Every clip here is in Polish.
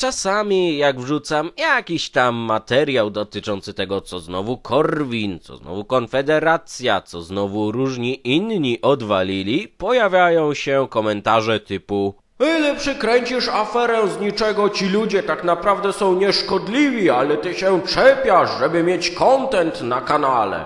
Czasami jak wrzucam jakiś tam materiał dotyczący tego, co znowu Korwin, co znowu Konfederacja, co znowu różni inni odwalili, pojawiają się komentarze typu Ile przykręcisz aferę z niczego, ci ludzie tak naprawdę są nieszkodliwi, ale ty się czepiasz, żeby mieć kontent na kanale.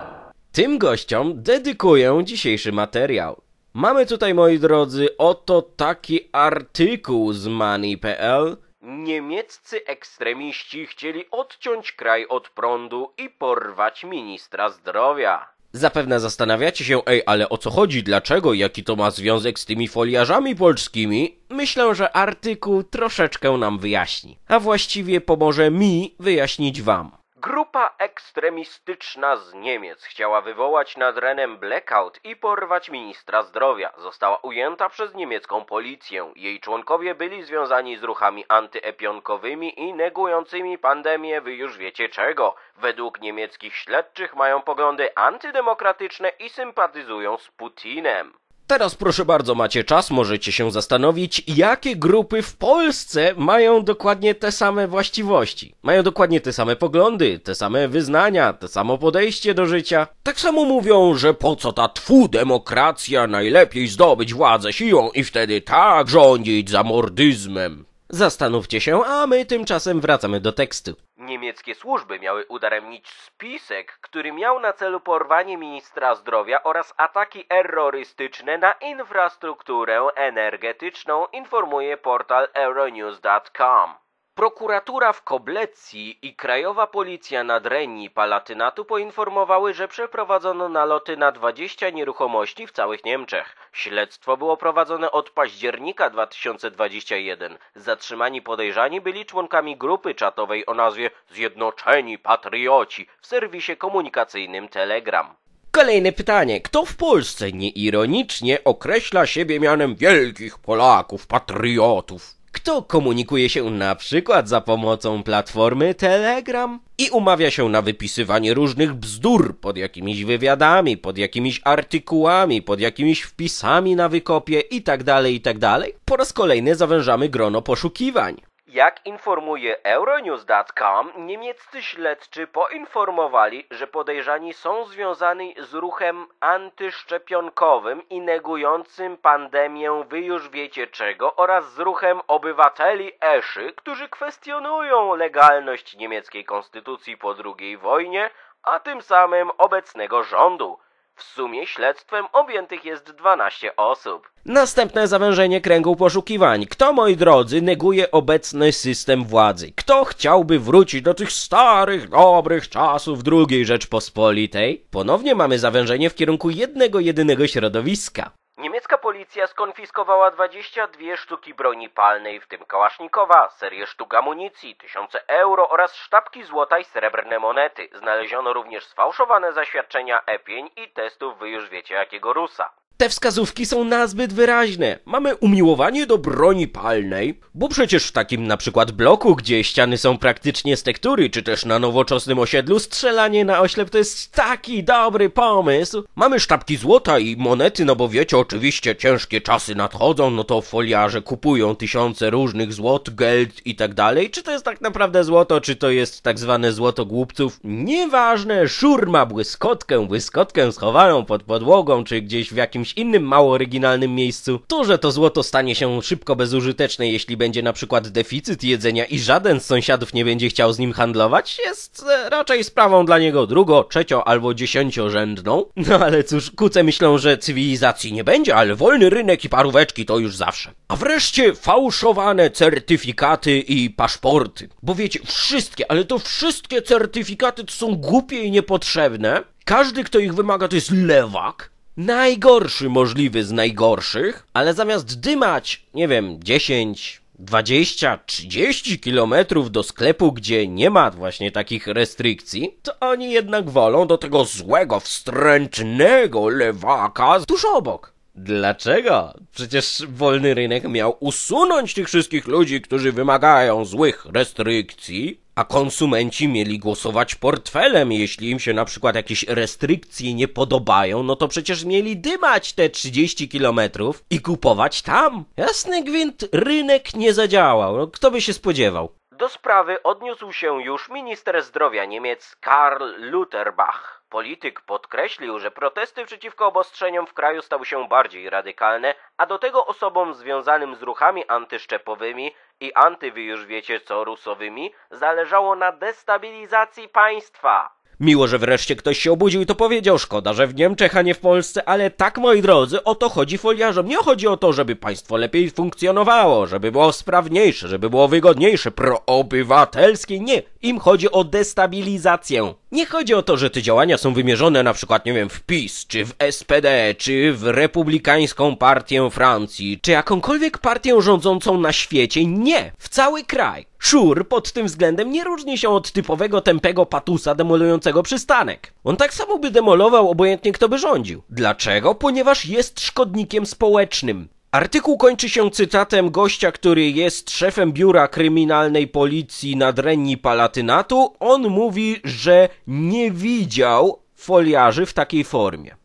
Tym gościom dedykuję dzisiejszy materiał. Mamy tutaj, moi drodzy, oto taki artykuł z money.pl, Niemieccy ekstremiści chcieli odciąć kraj od prądu i porwać ministra zdrowia. Zapewne zastanawiacie się, ej, ale o co chodzi, dlaczego, jaki to ma związek z tymi foliarzami polskimi? Myślę, że artykuł troszeczkę nam wyjaśni, a właściwie pomoże mi wyjaśnić wam. Grupa ekstremistyczna z Niemiec chciała wywołać nad Renem blackout i porwać ministra zdrowia. Została ujęta przez niemiecką policję. Jej członkowie byli związani z ruchami antyepionkowymi i negującymi pandemię wy już wiecie czego. Według niemieckich śledczych mają poglądy antydemokratyczne i sympatyzują z Putinem. Teraz proszę bardzo, macie czas, możecie się zastanowić, jakie grupy w Polsce mają dokładnie te same właściwości. Mają dokładnie te same poglądy, te same wyznania, te samo podejście do życia. Tak samo mówią, że po co ta twu demokracja, najlepiej zdobyć władzę siłą i wtedy tak rządzić mordyzmem. Zastanówcie się, a my tymczasem wracamy do tekstu. Niemieckie służby miały udaremnić spisek, który miał na celu porwanie ministra zdrowia oraz ataki terrorystyczne na infrastrukturę energetyczną, informuje portal euronews.com. Prokuratura w Koblecji i Krajowa Policja nad Nadrenii Palatynatu poinformowały, że przeprowadzono naloty na 20 nieruchomości w całych Niemczech. Śledztwo było prowadzone od października 2021. Zatrzymani podejrzani byli członkami grupy czatowej o nazwie Zjednoczeni Patrioci w serwisie komunikacyjnym Telegram. Kolejne pytanie. Kto w Polsce nieironicznie określa siebie mianem wielkich Polaków, patriotów? kto komunikuje się na przykład za pomocą platformy Telegram i umawia się na wypisywanie różnych bzdur pod jakimiś wywiadami, pod jakimiś artykułami, pod jakimiś wpisami na wykopie itd., tak itd. Tak po raz kolejny zawężamy grono poszukiwań. Jak informuje Euronews.com, niemieccy śledczy poinformowali, że podejrzani są związani z ruchem antyszczepionkowym i negującym pandemię wy już wiecie czego oraz z ruchem obywateli Eszy, którzy kwestionują legalność niemieckiej konstytucji po II wojnie, a tym samym obecnego rządu. W sumie śledztwem objętych jest 12 osób. Następne zawężenie kręgu poszukiwań. Kto, moi drodzy, neguje obecny system władzy? Kto chciałby wrócić do tych starych, dobrych czasów II Rzeczpospolitej? Ponownie mamy zawężenie w kierunku jednego, jedynego środowiska. Niemiecka policja skonfiskowała 22 sztuki broni palnej, w tym kałasznikowa, serię sztuk amunicji, tysiące euro oraz sztabki złota i srebrne monety. Znaleziono również sfałszowane zaświadczenia epień i testów wy już wiecie jakiego Rusa te wskazówki są nazbyt wyraźne. Mamy umiłowanie do broni palnej, bo przecież w takim na przykład bloku, gdzie ściany są praktycznie z tektury, czy też na nowoczesnym osiedlu, strzelanie na oślep to jest taki dobry pomysł. Mamy sztabki złota i monety, no bo wiecie, oczywiście ciężkie czasy nadchodzą, no to foliarze kupują tysiące różnych złot, geld i tak dalej. Czy to jest tak naprawdę złoto, czy to jest tak zwane złoto głupców? Nieważne, szur ma błyskotkę, błyskotkę schowają pod podłogą, czy gdzieś w jakimś innym mało oryginalnym miejscu. To, że to złoto stanie się szybko bezużyteczne, jeśli będzie na przykład deficyt jedzenia i żaden z sąsiadów nie będzie chciał z nim handlować, jest e, raczej sprawą dla niego drugo, trzecio albo dziesięciorzędną. No ale cóż, kuce myślą, że cywilizacji nie będzie, ale wolny rynek i paróweczki to już zawsze. A wreszcie fałszowane certyfikaty i paszporty. Bo wiecie, wszystkie, ale to wszystkie certyfikaty to są głupie i niepotrzebne. Każdy, kto ich wymaga, to jest lewak najgorszy możliwy z najgorszych, ale zamiast dymać, nie wiem, 10, 20, 30 kilometrów do sklepu, gdzie nie ma właśnie takich restrykcji, to oni jednak wolą do tego złego, wstrętnego lewaka tuż obok. Dlaczego? Przecież wolny rynek miał usunąć tych wszystkich ludzi, którzy wymagają złych restrykcji, a konsumenci mieli głosować portfelem. Jeśli im się na przykład jakieś restrykcje nie podobają, no to przecież mieli dymać te 30 kilometrów i kupować tam. Jasny gwint, rynek nie zadziałał. No, kto by się spodziewał? Do sprawy odniósł się już minister zdrowia Niemiec Karl Lutherbach. Polityk podkreślił, że protesty przeciwko obostrzeniom w kraju stały się bardziej radykalne, a do tego osobom związanym z ruchami antyszczepowymi i antywy już wiecie co rusowymi zależało na destabilizacji państwa. Miło, że wreszcie ktoś się obudził i to powiedział. Szkoda, że w Niemczech, a nie w Polsce, ale tak, moi drodzy, o to chodzi foliarzom. Nie chodzi o to, żeby państwo lepiej funkcjonowało, żeby było sprawniejsze, żeby było wygodniejsze, proobywatelskie. Nie, im chodzi o destabilizację. Nie chodzi o to, że te działania są wymierzone na przykład, nie wiem, w PiS, czy w SPD, czy w Republikańską Partię Francji, czy jakąkolwiek partię rządzącą na świecie. Nie! W cały kraj. Szur pod tym względem nie różni się od typowego tępego patusa demolującego przystanek. On tak samo by demolował obojętnie kto by rządził. Dlaczego? Ponieważ jest szkodnikiem społecznym. Artykuł kończy się cytatem gościa, który jest szefem biura kryminalnej policji nadrenni Palatynatu. On mówi, że nie widział foliarzy w takiej formie.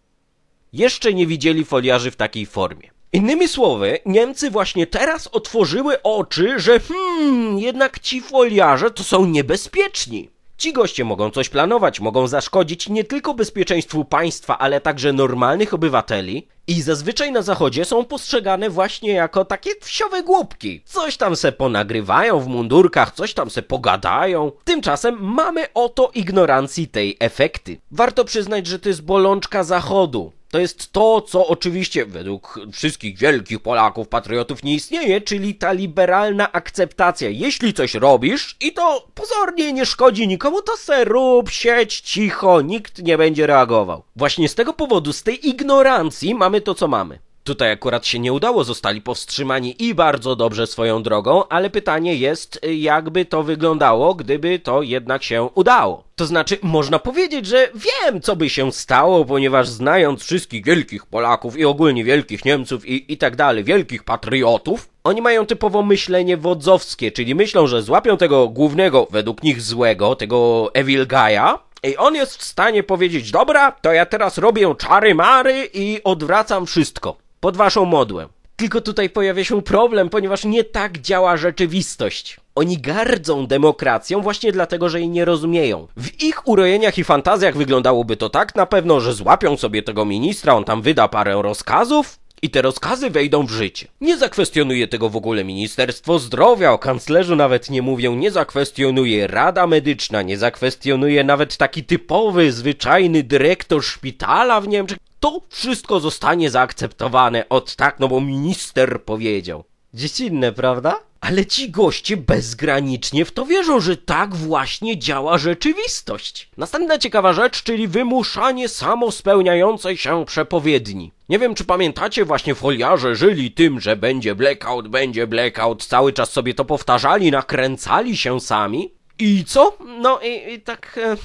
Jeszcze nie widzieli foliarzy w takiej formie. Innymi słowy, Niemcy właśnie teraz otworzyły oczy, że hmm, jednak ci foliarze to są niebezpieczni. Ci goście mogą coś planować, mogą zaszkodzić nie tylko bezpieczeństwu państwa, ale także normalnych obywateli i zazwyczaj na zachodzie są postrzegane właśnie jako takie wsiowe głupki. Coś tam se ponagrywają w mundurkach, coś tam se pogadają. Tymczasem mamy oto ignorancji tej efekty. Warto przyznać, że to jest bolączka zachodu to jest to, co oczywiście według wszystkich wielkich Polaków, patriotów nie istnieje, czyli ta liberalna akceptacja. Jeśli coś robisz i to pozornie nie szkodzi nikomu, to se rób, sieć cicho, nikt nie będzie reagował. Właśnie z tego powodu, z tej ignorancji mamy to, co mamy. Tutaj akurat się nie udało, zostali powstrzymani i bardzo dobrze swoją drogą, ale pytanie jest, y, jakby to wyglądało, gdyby to jednak się udało. To znaczy, można powiedzieć, że wiem, co by się stało, ponieważ znając wszystkich wielkich Polaków i ogólnie wielkich Niemców i, i tak dalej, wielkich patriotów, oni mają typowo myślenie wodzowskie, czyli myślą, że złapią tego głównego, według nich złego, tego Evil Gaia, i on jest w stanie powiedzieć, dobra, to ja teraz robię czary mary i odwracam wszystko pod waszą modłę. Tylko tutaj pojawia się problem, ponieważ nie tak działa rzeczywistość. Oni gardzą demokracją właśnie dlatego, że jej nie rozumieją. W ich urojeniach i fantazjach wyglądałoby to tak na pewno, że złapią sobie tego ministra, on tam wyda parę rozkazów, i te rozkazy wejdą w życie. Nie zakwestionuje tego w ogóle Ministerstwo Zdrowia, o kanclerzu nawet nie mówią, nie zakwestionuje Rada Medyczna, nie zakwestionuje nawet taki typowy, zwyczajny dyrektor szpitala w Niemczech to wszystko zostanie zaakceptowane od tak, no bo minister powiedział. Dziecinne, prawda? Ale ci goście bezgranicznie w to wierzą, że tak właśnie działa rzeczywistość. Następna ciekawa rzecz, czyli wymuszanie samospełniającej się przepowiedni. Nie wiem, czy pamiętacie, właśnie foliarze żyli tym, że będzie blackout, będzie blackout, cały czas sobie to powtarzali, nakręcali się sami. I co? No i, i tak... E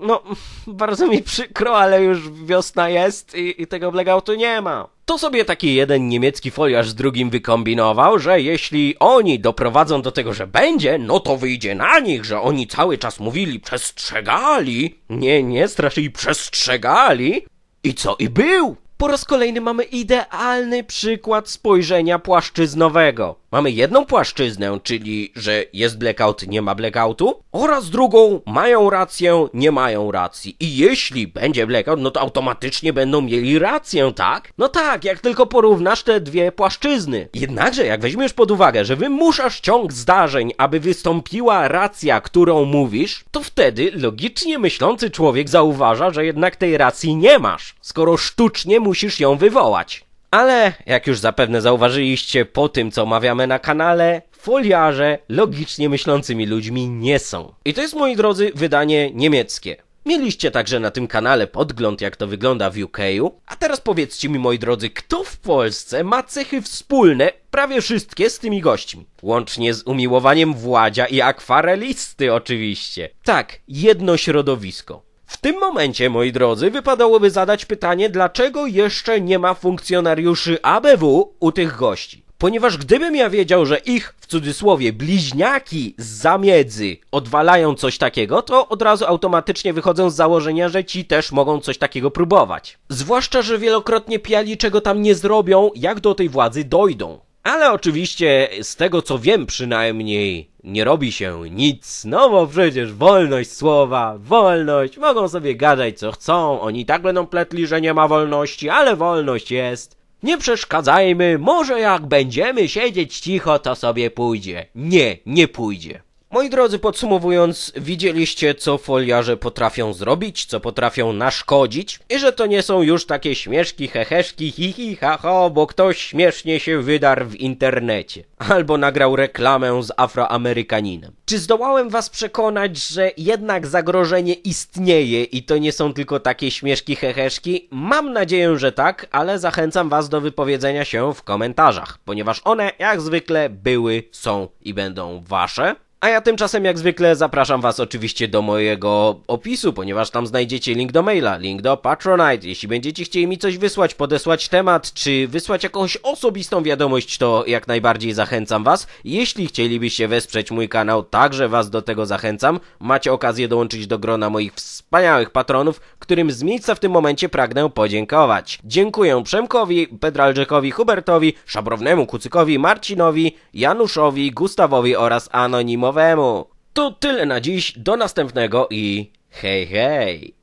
no, bardzo mi przykro, ale już wiosna jest i, i tego tu nie ma. To sobie taki jeden niemiecki foliarz z drugim wykombinował, że jeśli oni doprowadzą do tego, że będzie, no to wyjdzie na nich, że oni cały czas mówili, przestrzegali. Nie, nie straszyli, przestrzegali. I co i był? Po raz kolejny mamy idealny przykład spojrzenia płaszczyznowego. Mamy jedną płaszczyznę, czyli że jest blackout, nie ma blackoutu, oraz drugą, mają rację, nie mają racji. I jeśli będzie blackout, no to automatycznie będą mieli rację, tak? No tak, jak tylko porównasz te dwie płaszczyzny. Jednakże, jak weźmiesz pod uwagę, że wymuszasz ciąg zdarzeń, aby wystąpiła racja, którą mówisz, to wtedy logicznie myślący człowiek zauważa, że jednak tej racji nie masz, skoro sztucznie musisz ją wywołać. Ale, jak już zapewne zauważyliście po tym, co omawiamy na kanale, foliarze logicznie myślącymi ludźmi nie są. I to jest, moi drodzy, wydanie niemieckie. Mieliście także na tym kanale podgląd, jak to wygląda w UK. A teraz powiedzcie mi, moi drodzy, kto w Polsce ma cechy wspólne, prawie wszystkie, z tymi gośćmi? Łącznie z umiłowaniem Władzia i akwarelisty, oczywiście. Tak, jedno środowisko. W tym momencie, moi drodzy, wypadałoby zadać pytanie, dlaczego jeszcze nie ma funkcjonariuszy ABW u tych gości. Ponieważ gdybym ja wiedział, że ich, w cudzysłowie, bliźniaki z zamiedzy odwalają coś takiego, to od razu automatycznie wychodzę z założenia, że ci też mogą coś takiego próbować. Zwłaszcza, że wielokrotnie piali czego tam nie zrobią, jak do tej władzy dojdą. Ale oczywiście z tego co wiem przynajmniej nie robi się nic, no bo przecież wolność słowa, wolność, mogą sobie gadać co chcą, oni tak będą pletli, że nie ma wolności, ale wolność jest. Nie przeszkadzajmy, może jak będziemy siedzieć cicho, to sobie pójdzie. Nie, nie pójdzie. Moi drodzy, podsumowując, widzieliście, co foliarze potrafią zrobić, co potrafią naszkodzić i że to nie są już takie śmieszki, heheszki, hihi, haha, bo ktoś śmiesznie się wydarł w internecie. Albo nagrał reklamę z afroamerykaninem. Czy zdołałem was przekonać, że jednak zagrożenie istnieje i to nie są tylko takie śmieszki, heheszki? Mam nadzieję, że tak, ale zachęcam was do wypowiedzenia się w komentarzach, ponieważ one, jak zwykle, były, są i będą wasze. A ja tymczasem jak zwykle zapraszam Was oczywiście do mojego opisu, ponieważ tam znajdziecie link do maila, link do Patronite. Jeśli będziecie chcieli mi coś wysłać, podesłać temat, czy wysłać jakąś osobistą wiadomość, to jak najbardziej zachęcam Was. Jeśli chcielibyście wesprzeć mój kanał, także Was do tego zachęcam. Macie okazję dołączyć do grona moich wspaniałych patronów, którym z miejsca w tym momencie pragnę podziękować. Dziękuję Przemkowi, Pedralczykowi, Hubertowi, Szabrownemu Kucykowi, Marcinowi, Januszowi, Gustawowi oraz Anonimowi filmowemu. To tyle na dziś, do następnego i hej hej!